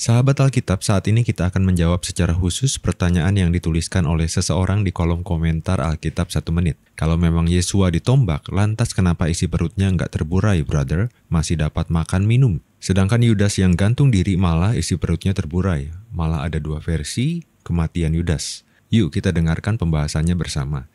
Sahabat Alkitab, saat ini kita akan menjawab secara khusus pertanyaan yang dituliskan oleh seseorang di kolom komentar Alkitab 1 menit. Kalau memang Yesua ditombak, lantas kenapa isi perutnya nggak terburai, brother? Masih dapat makan minum. Sedangkan Yudas yang gantung diri malah isi perutnya terburai. Malah ada dua versi kematian Yudas. Yuk kita dengarkan pembahasannya bersama.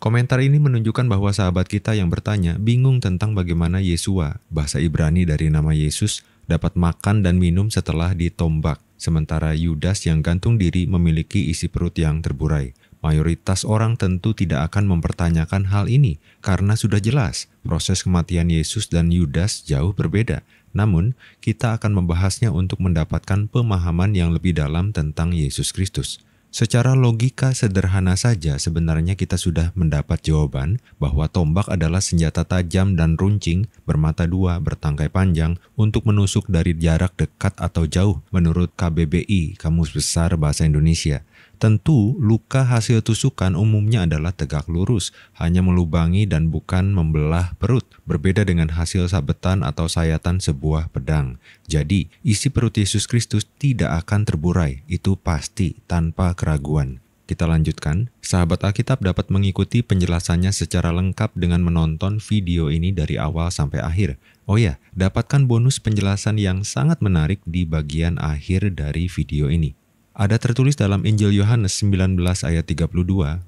Komentar ini menunjukkan bahwa sahabat kita yang bertanya bingung tentang bagaimana Yesua, bahasa Ibrani dari nama Yesus, dapat makan dan minum setelah ditombak, sementara Yudas yang gantung diri memiliki isi perut yang terburai. Mayoritas orang tentu tidak akan mempertanyakan hal ini karena sudah jelas proses kematian Yesus dan Yudas jauh berbeda. Namun, kita akan membahasnya untuk mendapatkan pemahaman yang lebih dalam tentang Yesus Kristus. Secara logika sederhana saja sebenarnya kita sudah mendapat jawaban bahwa tombak adalah senjata tajam dan runcing bermata dua bertangkai panjang untuk menusuk dari jarak dekat atau jauh menurut KBBI, Kamus Besar Bahasa Indonesia. Tentu, luka hasil tusukan umumnya adalah tegak lurus, hanya melubangi dan bukan membelah perut, berbeda dengan hasil sabetan atau sayatan sebuah pedang. Jadi, isi perut Yesus Kristus tidak akan terburai, itu pasti tanpa keraguan. Kita lanjutkan, sahabat Alkitab dapat mengikuti penjelasannya secara lengkap dengan menonton video ini dari awal sampai akhir. Oh ya, dapatkan bonus penjelasan yang sangat menarik di bagian akhir dari video ini. Ada tertulis dalam Injil Yohanes 19 ayat 32,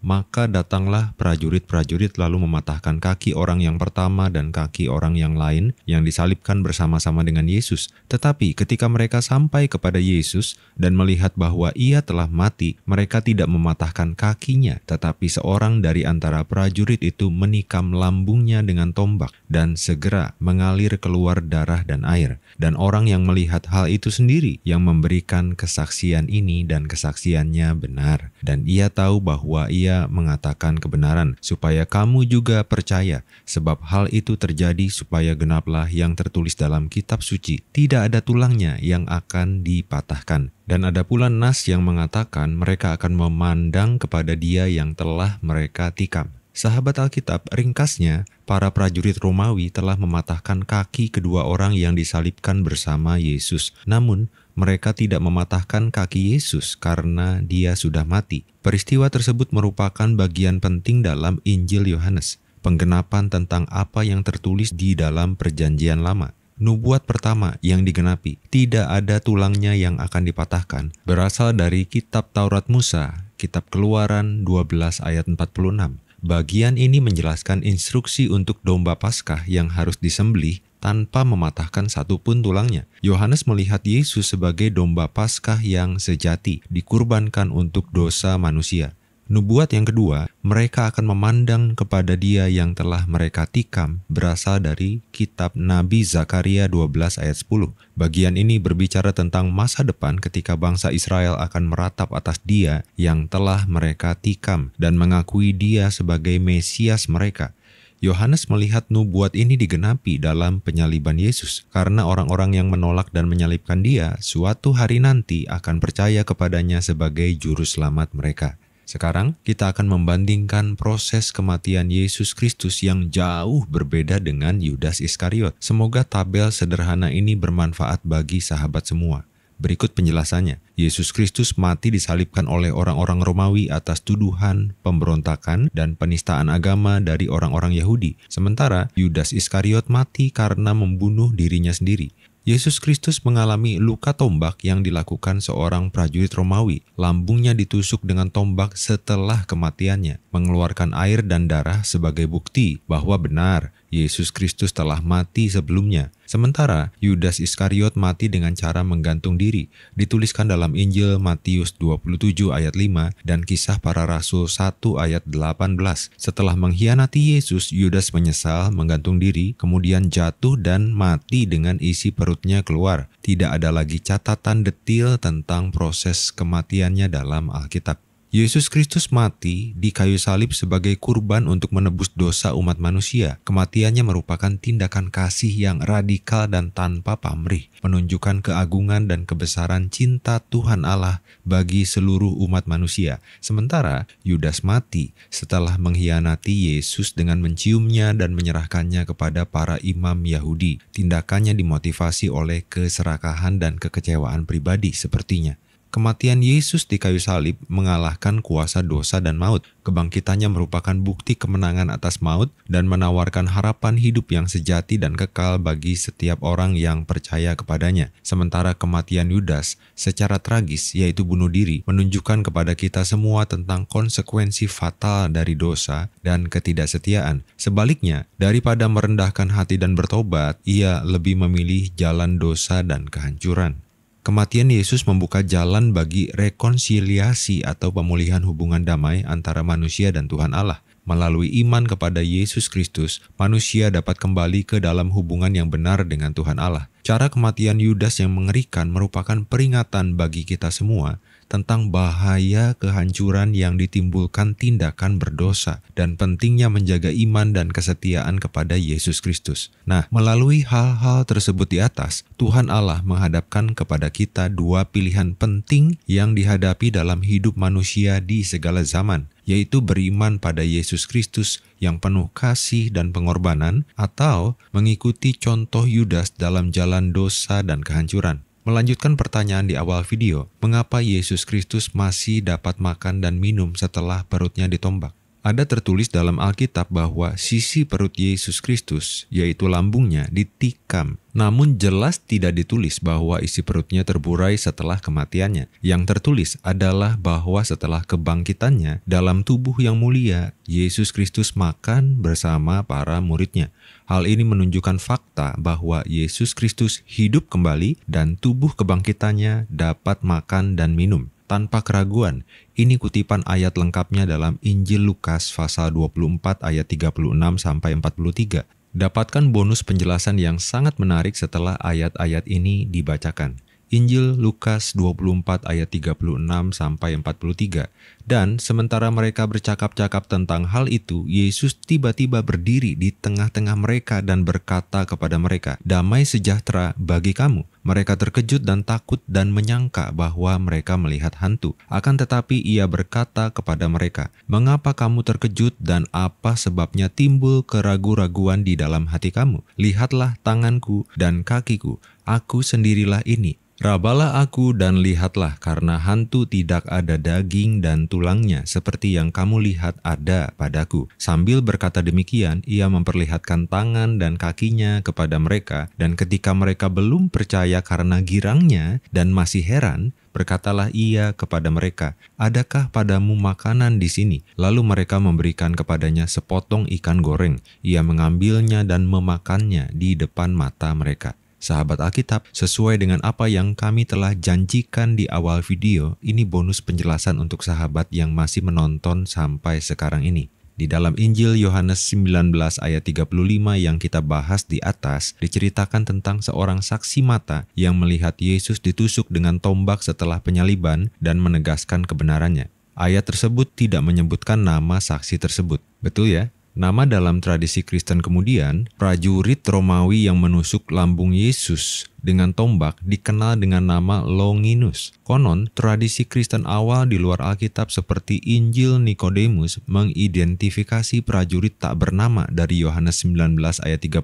maka datanglah prajurit-prajurit lalu mematahkan kaki orang yang pertama dan kaki orang yang lain yang disalibkan bersama-sama dengan Yesus. Tetapi ketika mereka sampai kepada Yesus dan melihat bahwa ia telah mati, mereka tidak mematahkan kakinya, tetapi seorang dari antara prajurit itu menikam lambungnya dengan tombak dan segera mengalir keluar darah dan air. Dan orang yang melihat hal itu sendiri yang memberikan kesaksian ini dan kesaksiannya benar. Dan ia tahu bahwa ia mengatakan kebenaran supaya kamu juga percaya sebab hal itu terjadi supaya genaplah yang tertulis dalam kitab suci. Tidak ada tulangnya yang akan dipatahkan. Dan ada pula nas yang mengatakan mereka akan memandang kepada dia yang telah mereka tikam. Sahabat Alkitab, ringkasnya, para prajurit Romawi telah mematahkan kaki kedua orang yang disalibkan bersama Yesus. Namun, mereka tidak mematahkan kaki Yesus karena dia sudah mati. Peristiwa tersebut merupakan bagian penting dalam Injil Yohanes, penggenapan tentang apa yang tertulis di dalam Perjanjian Lama. Nubuat pertama yang digenapi, tidak ada tulangnya yang akan dipatahkan, berasal dari kitab Taurat Musa, kitab Keluaran 12 ayat 46. Bagian ini menjelaskan instruksi untuk domba Paskah yang harus disembelih tanpa mematahkan satu pun tulangnya. Yohanes melihat Yesus sebagai domba Paskah yang sejati, dikurbankan untuk dosa manusia. Nubuat yang kedua, mereka akan memandang kepada dia yang telah mereka tikam berasal dari kitab Nabi Zakaria 12 ayat 10. Bagian ini berbicara tentang masa depan ketika bangsa Israel akan meratap atas dia yang telah mereka tikam dan mengakui dia sebagai Mesias mereka. Yohanes melihat nubuat ini digenapi dalam penyaliban Yesus karena orang-orang yang menolak dan menyalibkan dia suatu hari nanti akan percaya kepadanya sebagai juru selamat mereka. Sekarang kita akan membandingkan proses kematian Yesus Kristus yang jauh berbeda dengan Yudas Iskariot. Semoga tabel sederhana ini bermanfaat bagi sahabat semua. Berikut penjelasannya. Yesus Kristus mati disalibkan oleh orang-orang Romawi atas tuduhan, pemberontakan, dan penistaan agama dari orang-orang Yahudi. Sementara Yudas Iskariot mati karena membunuh dirinya sendiri. Yesus Kristus mengalami luka tombak yang dilakukan seorang prajurit Romawi. Lambungnya ditusuk dengan tombak setelah kematiannya, mengeluarkan air dan darah sebagai bukti bahwa benar Yesus Kristus telah mati sebelumnya. Sementara Yudas Iskariot mati dengan cara menggantung diri, dituliskan dalam Injil Matius 27 ayat 5 dan kisah para rasul 1 ayat 18. Setelah mengkhianati Yesus, Yudas menyesal menggantung diri, kemudian jatuh dan mati dengan isi perutnya keluar. Tidak ada lagi catatan detil tentang proses kematiannya dalam Alkitab. Yesus Kristus mati di kayu salib sebagai kurban untuk menebus dosa umat manusia. Kematiannya merupakan tindakan kasih yang radikal dan tanpa pamrih, menunjukkan keagungan dan kebesaran cinta Tuhan Allah bagi seluruh umat manusia. Sementara Yudas mati setelah mengkhianati Yesus dengan menciumnya dan menyerahkannya kepada para imam Yahudi. Tindakannya dimotivasi oleh keserakahan dan kekecewaan pribadi sepertinya. Kematian Yesus di kayu salib mengalahkan kuasa dosa dan maut. Kebangkitannya merupakan bukti kemenangan atas maut dan menawarkan harapan hidup yang sejati dan kekal bagi setiap orang yang percaya kepadanya. Sementara kematian Yudas secara tragis, yaitu bunuh diri, menunjukkan kepada kita semua tentang konsekuensi fatal dari dosa dan ketidaksetiaan. Sebaliknya, daripada merendahkan hati dan bertobat, ia lebih memilih jalan dosa dan kehancuran. Kematian Yesus membuka jalan bagi rekonsiliasi atau pemulihan hubungan damai antara manusia dan Tuhan Allah. Melalui iman kepada Yesus Kristus, manusia dapat kembali ke dalam hubungan yang benar dengan Tuhan Allah. Cara kematian Yudas yang mengerikan merupakan peringatan bagi kita semua tentang bahaya kehancuran yang ditimbulkan tindakan berdosa dan pentingnya menjaga iman dan kesetiaan kepada Yesus Kristus. Nah, melalui hal-hal tersebut di atas, Tuhan Allah menghadapkan kepada kita dua pilihan penting yang dihadapi dalam hidup manusia di segala zaman, yaitu beriman pada Yesus Kristus yang penuh kasih dan pengorbanan, atau mengikuti contoh Yudas dalam jalan dosa dan kehancuran. Melanjutkan pertanyaan di awal video, mengapa Yesus Kristus masih dapat makan dan minum setelah perutnya ditombak? Ada tertulis dalam Alkitab bahwa sisi perut Yesus Kristus, yaitu lambungnya, ditikam. Namun jelas tidak ditulis bahwa isi perutnya terburai setelah kematiannya. Yang tertulis adalah bahwa setelah kebangkitannya, dalam tubuh yang mulia, Yesus Kristus makan bersama para muridnya. Hal ini menunjukkan fakta bahwa Yesus Kristus hidup kembali dan tubuh kebangkitannya dapat makan dan minum tanpa keraguan. Ini kutipan ayat lengkapnya dalam Injil Lukas pasal 24 ayat 36 sampai 43. Dapatkan bonus penjelasan yang sangat menarik setelah ayat-ayat ini dibacakan. Injil Lukas 24 ayat 36 sampai 43. Dan sementara mereka bercakap-cakap tentang hal itu, Yesus tiba-tiba berdiri di tengah-tengah mereka dan berkata kepada mereka, "Damai sejahtera bagi kamu." Mereka terkejut dan takut dan menyangka bahwa mereka melihat hantu. Akan tetapi ia berkata kepada mereka, "Mengapa kamu terkejut dan apa sebabnya timbul keraguan-raguan di dalam hati kamu? Lihatlah tanganku dan kakiku, aku sendirilah ini Rabalah aku dan lihatlah karena hantu tidak ada daging dan tulangnya seperti yang kamu lihat ada padaku. Sambil berkata demikian, ia memperlihatkan tangan dan kakinya kepada mereka dan ketika mereka belum percaya karena girangnya dan masih heran, Berkatalah ia kepada mereka, "Adakah padamu makanan di sini?" Lalu mereka memberikan kepadanya sepotong ikan goreng. Ia mengambilnya dan memakannya di depan mata mereka. Sahabat Alkitab, sesuai dengan apa yang kami telah janjikan di awal video, ini bonus penjelasan untuk sahabat yang masih menonton sampai sekarang ini. Di dalam Injil Yohanes 19 ayat 35 yang kita bahas di atas, diceritakan tentang seorang saksi mata yang melihat Yesus ditusuk dengan tombak setelah penyaliban dan menegaskan kebenarannya. Ayat tersebut tidak menyebutkan nama saksi tersebut. Betul ya? Nama dalam tradisi Kristen kemudian, prajurit Romawi yang menusuk lambung Yesus dengan tombak dikenal dengan nama Longinus. Konon, tradisi Kristen awal di luar Alkitab seperti Injil Nikodemus mengidentifikasi prajurit tak bernama dari Yohanes 19 ayat 35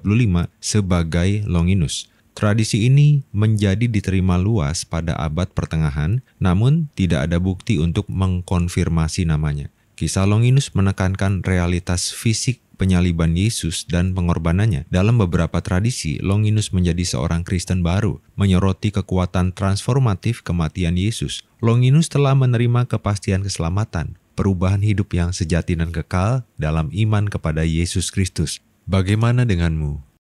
sebagai Longinus. Tradisi ini menjadi diterima luas pada abad pertengahan, namun tidak ada bukti untuk mengkonfirmasi namanya. Kisah Longinus menekankan realitas fisik penyaliban Yesus dan pengorbanannya. Dalam beberapa tradisi, Longinus menjadi seorang Kristen baru, menyoroti kekuatan transformatif kematian Yesus. Longinus telah menerima kepastian keselamatan, perubahan hidup yang sejati dan kekal dalam iman kepada Yesus Kristus. Bagaimana denganmu?